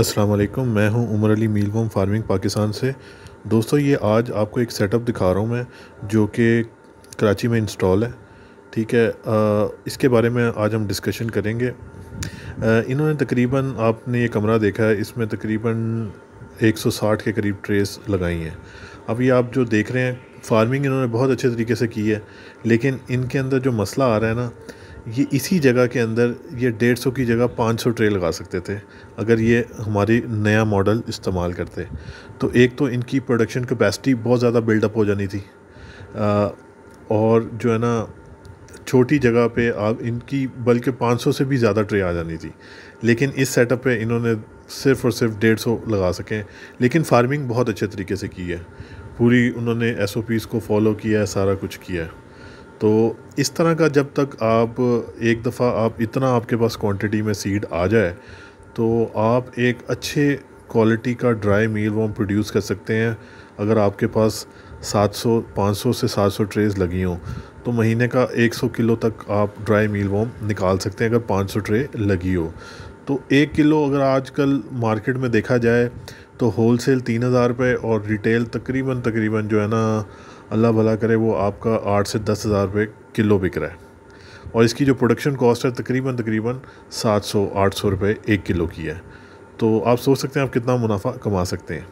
अस्सलाम वालेकुम मैं हूं उमर अली मीलवम फार्मिंग पाकिस्तान से दोस्तों ये आज आपको एक सेटअप दिखा रहा हूं मैं जो कि कराची में इंस्टॉल है ठीक है आ, इसके बारे में आज हम डिस्कशन करेंगे आ, इन्होंने तकरीबन आपने ये कमरा देखा है इसमें तकरीबन 160 के करीब ट्रेस लगाई हैं अब ये आप जो देख रहे हैं फार्मिंग इन्होंने बहुत अच्छे तरीके से की है लेकिन इनके अंदर जो मसला आ रहा है ना ये इसी जगह के अंदर ये डेढ़ सौ की जगह पाँच सौ ट्रे लगा सकते थे अगर ये हमारी नया मॉडल इस्तेमाल करते तो एक तो इनकी प्रोडक्शन कैपेसिटी बहुत ज़्यादा बिल्डअप हो जानी थी आ, और जो है ना छोटी जगह पे आप इनकी बल्कि 500 से भी ज़्यादा ट्रे आ जानी थी लेकिन इस सेटअप पे इन्होंने सिर्फ़ और सिर्फ डेढ़ सौ लगा सकें लेकिन फार्मिंग बहुत अच्छे तरीके से की है पूरी उन्होंने एस को फॉलो किया है सारा कुछ किया है तो इस तरह का जब तक आप एक दफ़ा आप इतना आपके पास क्वांटिटी में सीड आ जाए तो आप एक अच्छे क्वालिटी का ड्राई मील वो प्रोड्यूस कर सकते हैं अगर आपके पास 700 500 से 700 ट्रेस लगी हों तो महीने का 100 किलो तक आप ड्राई मील वॉम निकाल सकते हैं अगर 500 ट्रे लगी हो तो एक किलो अगर आजकल मार्केट में देखा जाए तो होल सेल तीन हज़ार रुपये और रिटेल तकरीबन तकरीबन जो है ना अल्लाह भला करे वो आपका आठ से दस हज़ार रुपये किलो बिक रहा है और इसकी जो प्रोडक्शन कॉस्ट है तकरीबन तकरीबन सात सौ आठ सौ रुपये एक किलो की है तो आप सोच सकते हैं आप कितना मुनाफा कमा सकते हैं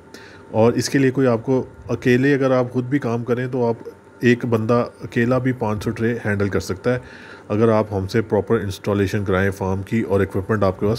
और इसके लिए कोई आपको अकेले अगर आप ख़ुद भी काम करें तो आप एक बंदा अकेला भी 500 ट्रे हैंडल कर सकता है अगर आप हमसे प्रॉपर इंस्टॉलेशन कराएं फार्म की और इक्विपमेंट आपके पास